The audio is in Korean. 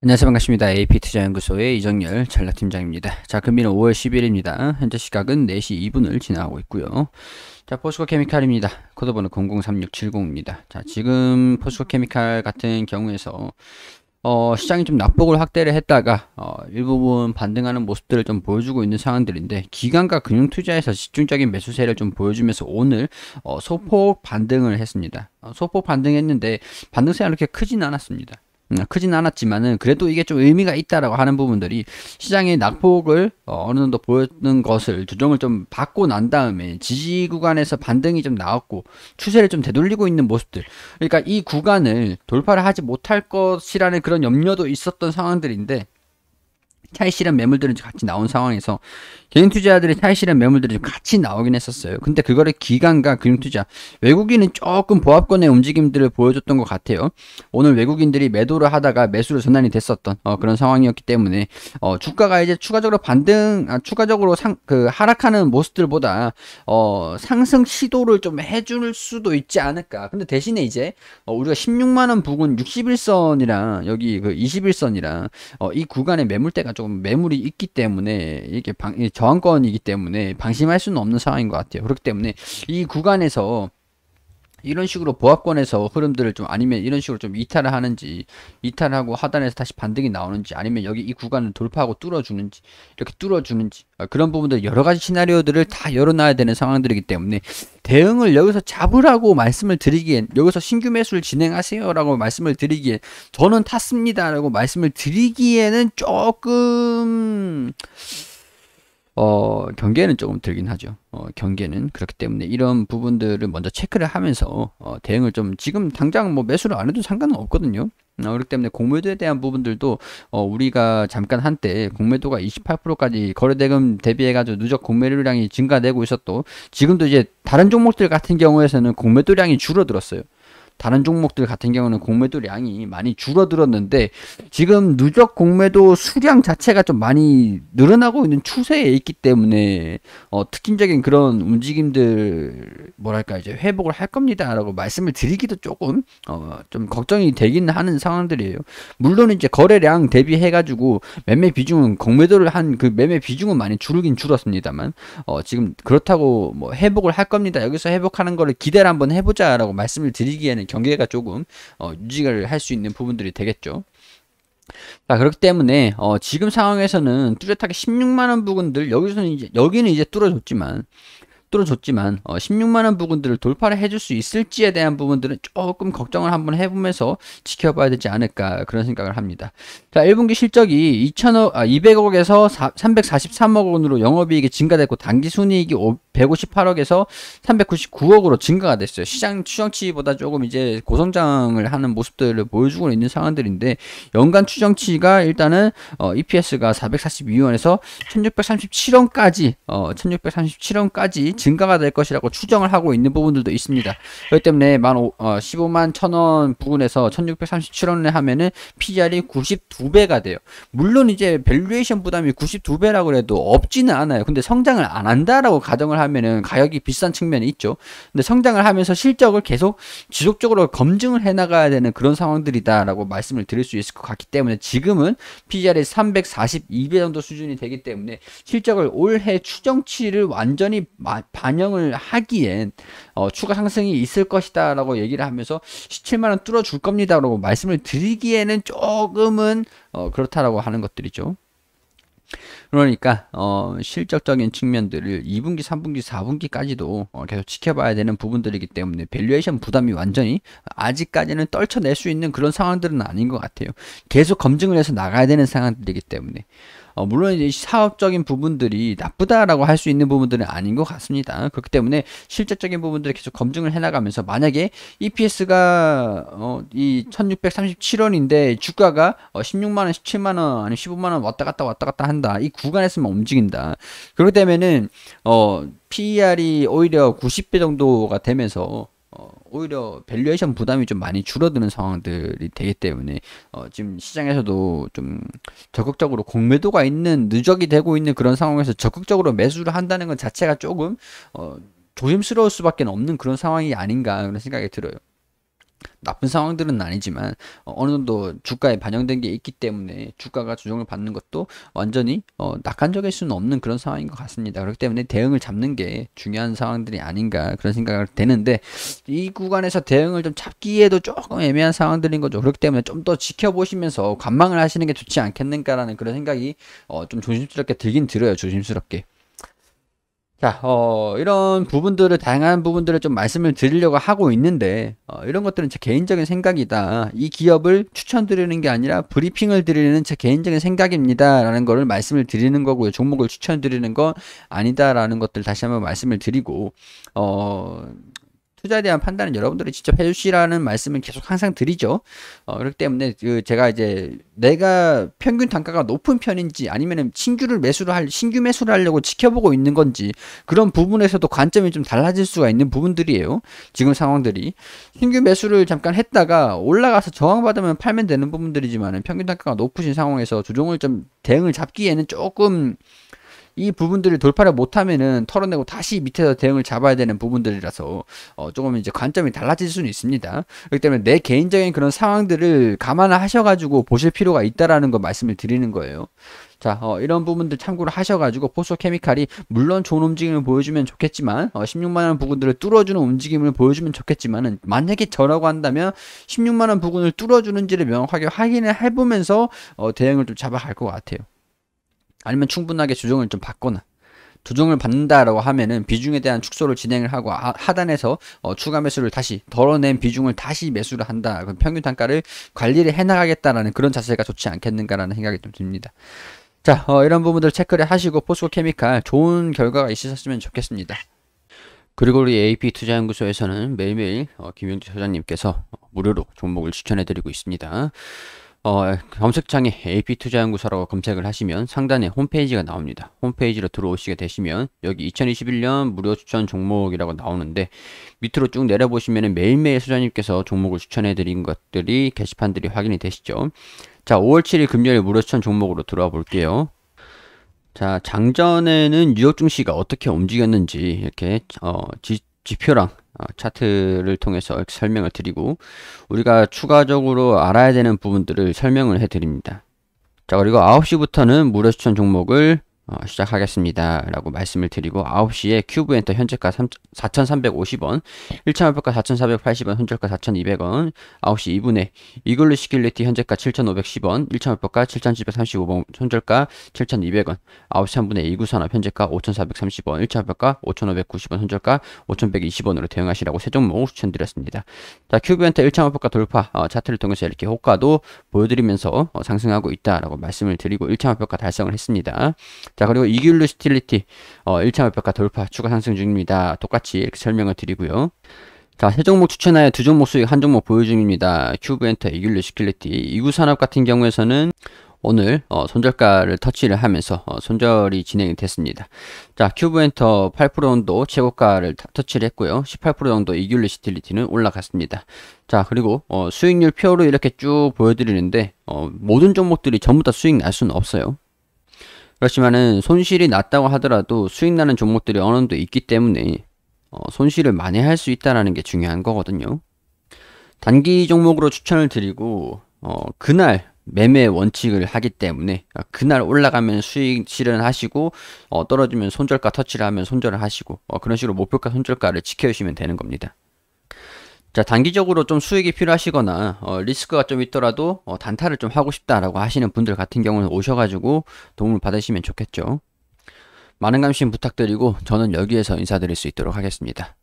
안녕하세요 반갑습니다. AP투자연구소의 이정열 전략팀장입니다. 자 금리는 5월 10일입니다. 현재 시각은 4시 2분을 지나고 있고요. 자 포스코 케미칼입니다. 코드번호 003670입니다. 자 지금 포스코 케미칼 같은 경우에서 어, 시장이 좀 낙폭을 확대를 했다가 어, 일부분 반등하는 모습들을 좀 보여주고 있는 상황들인데 기관과 금융 투자에서 집중적인 매수세를 좀 보여주면서 오늘 어, 소폭 반등을 했습니다. 어, 소폭 반등했는데 반등세가 그렇게 크진 않았습니다. 음, 크진 않았지만은 그래도 이게 좀 의미가 있다라고 하는 부분들이 시장의 낙폭을 어, 느 정도 보였는 것을 조정을 좀 받고 난 다음에 지지 구간에서 반등이 좀 나왔고 추세를 좀 되돌리고 있는 모습들 그러니까 이 구간을 돌파를 하지 못할 것이라는 그런 염려도 있었던 상황들인데 차익 실한 매물들은 같이 나온 상황에서 개인 투자들의 차익 실한 매물들이 같이 나오긴 했었어요. 근데 그거를 기관과 금융 투자 외국인은 조금 보합권의 움직임들을 보여줬던 것 같아요. 오늘 외국인들이 매도를 하다가 매수로 전환이 됐었던 어, 그런 상황이었기 때문에 어, 주가가 이제 추가적으로 반등, 아, 추가적으로 상, 그 하락하는 모습들보다 어, 상승 시도를 좀 해줄 수도 있지 않을까. 근데 대신에 이제 어, 우리가 16만 원 부근 61선이랑 여기 그 21선이랑 어, 이 구간의 매물대가 조금 매물이 있기 때문에 이게 방, 저항권이기 때문에 방심할 수는 없는 상황인 것 같아요. 그렇기 때문에 이 구간에서 이런 식으로 보합권에서 흐름들을 좀 아니면 이런 식으로 좀 이탈을 하는지 이탈하고 하단에서 다시 반등이 나오는지 아니면 여기 이 구간을 돌파하고 뚫어주는지 이렇게 뚫어주는지 아, 그런 부분들 여러 가지 시나리오들을 다 열어놔야 되는 상황들이기 때문에 대응을 여기서 잡으라고 말씀을 드리기엔 여기서 신규 매수를 진행하세요라고 말씀을 드리기엔 저는 탔습니다라고 말씀을 드리기에는 조금 어, 경계는 조금 들긴 하죠. 어, 경계는 그렇기 때문에 이런 부분들을 먼저 체크를 하면서 어, 대응을 좀 지금 당장 뭐 매수를 안 해도 상관은 없거든요. 어, 그렇기 때문에 공매도에 대한 부분들도 어, 우리가 잠깐 한때 공매도가 28%까지 거래대금 대비해가지고 누적 공매도량이 증가되고 있었고 지금도 이제 다른 종목들 같은 경우에서는 공매도량이 줄어들었어요. 다른 종목들 같은 경우는 공매도량이 많이 줄어들었는데 지금 누적 공매도 수량 자체가 좀 많이 늘어나고 있는 추세에 있기 때문에 어, 특징적인 그런 움직임들 뭐랄까 이제 회복을 할 겁니다라고 말씀을 드리기도 조금 어, 좀 걱정이 되긴 하는 상황들이에요. 물론 이제 거래량 대비해 가지고 매매 비중은 공매도를 한 그 매매 비중은 많이 줄긴 줄었습니다만 어, 지금 그렇다고 뭐 회복을 할 겁니다. 여기서 회복하는 거를 기대를 한번 해보자라고 말씀을 드리기에는 경계가 조금 어, 유지를 할 수 있는 부분들이 되겠죠. 자 그렇기 때문에 어, 지금 상황에서는 뚜렷하게 16만원 부근들 여기서는 이제 여기는 이제 뚫어줬지만 뚫어줬지만 어, 16만원 부근들을 돌파를 해줄 수 있을지에 대한 부분들은 조금 걱정을 한번 해보면서 지켜봐야 되지 않을까 그런 생각을 합니다. 자 1분기 실적이 2천억 아, 200억에서 343억 원으로 영업이익이 증가됐고 단기 순이익이 5, 158억에서 399억으로 증가가 됐어요. 시장 추정치보다 조금 이제 고성장을 하는 모습들을 보여주고 있는 상황들인데 연간 추정치가 일단은 어, EPS가 442원에서 1637원까지 어, 1637원까지 증가가 될 것이라고 추정을 하고 있는 부분들도 있습니다. 그렇기 때문에 만 오, 어, 15만 1000원 부근에서 1637원에 하면은 PR이 92배가 돼요. 물론 이제 밸류에이션 부담이 92배라고 해도 없지는 않아요. 근데 성장을 안 한다라고 가정을 하면 하면은 가격이 비싼 측면이 있죠. 근데 성장을 하면서 실적을 계속 지속적으로 검증을 해 나가야 되는 그런 상황들이다라고 말씀을 드릴 수 있을 것 같기 때문에 지금은 PER이 342배 정도 수준이 되기 때문에 실적을 올해 추정치를 완전히 반영을 하기엔 어, 추가 상승이 있을 것이다라고 얘기를 하면서 17만 원 뚫어 줄 겁니다라고 말씀을 드리기에는 조금은 어, 그렇다라고 하는 것들이죠. 그러니까 어, 실적적인 측면들을 2분기, 3분기, 4분기까지도 어, 계속 지켜봐야 되는 부분들이기 때문에 밸류에이션 부담이 완전히 아직까지는 떨쳐낼 수 있는 그런 상황들은 아닌 것 같아요. 계속 검증을 해서 나가야 되는 상황들이기 때문에 어, 물론 이제 사업적인 부분들이 나쁘다라고 할 수 있는 부분들은 아닌 것 같습니다. 그렇기 때문에 실제적인 부분들을 계속 검증을 해나가면서 만약에 EPS가 어, 이 1637원인데 주가가 어, 16만원, 17만원, 아니 15만원 왔다 갔다 왔다 갔다 한다. 이 구간에서만 움직인다. 그렇게 되면은, 어, PER이 오히려 90배 정도가 되면서 오히려 밸류에이션 부담이 좀 많이 줄어드는 상황들이 되기 때문에 어, 지금 시장에서도 좀 적극적으로 공매도가 있는 누적이 되고 있는 그런 상황에서 적극적으로 매수를 한다는 것 자체가 조금 어, 조심스러울 수밖에 없는 그런 상황이 아닌가 그런 생각이 들어요. 나쁜 상황들은 아니지만 어, 어느 정도 주가에 반영된 게 있기 때문에 주가가 조정을 받는 것도 완전히 어, 낙관적일 수는 없는 그런 상황인 것 같습니다. 그렇기 때문에 대응을 잡는 게 중요한 상황들이 아닌가 그런 생각을 되는데 이 구간에서 대응을 좀 잡기에도 조금 애매한 상황들인 거죠. 그렇기 때문에 좀 더 지켜보시면서 관망을 하시는 게 좋지 않겠는가라는 그런 생각이 어, 좀 조심스럽게 들긴 들어요. 조심스럽게. 자, 어, 이런 부분들을, 다양한 부분들을 좀 말씀을 드리려고 하고 있는데, 어, 이런 것들은 제 개인적인 생각이다. 이 기업을 추천드리는 게 아니라 브리핑을 드리는 제 개인적인 생각입니다. 라는 거를 말씀을 드리는 거고요. 종목을 추천드리는 건 아니다라는 것들 다시 한번 말씀을 드리고, 어, 투자에 대한 판단은 여러분들이 직접 해주시라는 말씀을 계속 항상 드리죠. 어, 그렇기 때문에 그 제가 이제 내가 평균 단가가 높은 편인지 아니면은 신규를 매수를 할 신규 매수를 하려고 지켜보고 있는 건지 그런 부분에서도 관점이 좀 달라질 수가 있는 부분들이에요. 지금 상황들이 신규 매수를 잠깐 했다가 올라가서 저항받으면 팔면 되는 부분들이지만은 평균 단가가 높으신 상황에서 조종을 좀 대응을 잡기에는 조금 이 부분들을 돌파를 못하면은 털어내고 다시 밑에서 대응을 잡아야 되는 부분들이라서 어, 조금 이제 관점이 달라질 수는 있습니다. 그렇기 때문에 내 개인적인 그런 상황들을 감안하셔가지고 보실 필요가 있다라는 거 말씀을 드리는 거예요. 자, 어, 이런 부분들 참고를 하셔가지고 포소 케미칼이 물론 좋은 움직임을 보여주면 좋겠지만 어, 16만원 부근들을 뚫어주는 움직임을 보여주면 좋겠지만은 만약에 저라고 한다면 16만원 부근을 뚫어주는지를 명확하게 확인을 해보면서 어, 대응을 좀 잡아갈 것 같아요. 아니면 충분하게 조정을 좀 받거나 조정을 받는다라고 하면은 비중에 대한 축소를 진행을 하고 하, 단에서 어, 추가 매수를 다시 덜어낸 비중을 다시 매수를 한다. 그럼 평균 단가를 관리를 해나가겠다라는 그런 자세가 좋지 않겠는가라는 생각이 좀 듭니다. 자, 어, 이런 부분들 체크를 하시고 포스코 케미칼 좋은 결과가 있으셨으면 좋겠습니다. 그리고 우리 AP 투자연구소에서는 매일매일 어, 김용주 소장님께서 무료로 종목을 추천해드리고 있습니다. 어, 검색창에 AP투자연구소라고 검색을 하시면 상단에 홈페이지가 나옵니다. 홈페이지로 들어오시게 되시면 여기 2021년 무료 추천 종목이라고 나오는데 밑으로 쭉 내려보시면 매일매일 소장님께서 종목을 추천해드린 것들이 게시판들이 확인이 되시죠. 자, 5월 7일 금요일 무료 추천 종목으로 들어와 볼게요. 자, 장전에는 뉴욕 증시가 어떻게 움직였는지 이렇게 어, 지, 지표랑 어, 차트를 통해서 어, 설명을 드리고 우리가 추가적으로 알아야 되는 부분들을 설명을 해 드립니다. 자 그리고 9시부터는 무료 추천 종목을 어, 시작하겠습니다. 라고 말씀을 드리고 9시에 큐브 엔터 현재가 4,350원, 1차 목표가 4,480원, 현재가 4,200원, 9시 2분에 이글루 시킬리티 현재가 7,510원, 1차 목표가 7,735원, 현재가 7,200원, 9시 3분에 이구산업 현재가 5,430원, 1차 목표가 5,590원, 현재가 5,120원으로 대응하시라고 세 종목 추천드렸습니다. 자, 큐브 엔터 1차 목표가 돌파 어, 차트를 통해서 이렇게 호가도 보여드리면서 어, 상승하고 있다라고 말씀을 드리고 1차 목표가 달성을 했습니다. 자 그리고 이귤루 스틸리티 어, 1차 목표가 돌파 추가 상승 중입니다. 똑같이 이렇게 설명을 드리고요. 자, 세 종목 추천하여 두 종목 수익 한 종목 보유 중입니다. 큐브엔터, 이귤루 스킬리티. 이구산업 같은 경우에서는 오늘 어, 손절가를 터치를 하면서 어, 손절이 진행이 됐습니다. 자, 큐브엔터 8% 정도 최고가를 터치를 했고요. 18% 정도 이귤루 스틸리티는 올라갔습니다. 자, 그리고 어, 수익률 표로 이렇게 쭉 보여드리는데 어, 모든 종목들이 전부 다 수익 날 수는 없어요. 그렇지만은 손실이 낮다고 하더라도 수익 나는 종목들이 어느 정도 있기 때문에 어, 손실을 만회할 수 있다라는 게 중요한 거거든요. 단기 종목으로 추천을 드리고 어, 그날 매매 원칙을 하기 때문에 아, 그날 올라가면 수익 실현하시고 어, 떨어지면 손절가 터치를 하면 손절을 하시고 어, 그런 식으로 목표가 손절가를 지켜주시면 되는 겁니다. 자, 단기적으로 좀 수익이 필요하시거나 어, 리스크가 좀 있더라도 어, 단타를 좀 하고 싶다라고 하시는 분들 같은 경우는 오셔가지고 도움을 받으시면 좋겠죠. 많은 관심 부탁드리고 저는 여기에서 인사드릴 수 있도록 하겠습니다.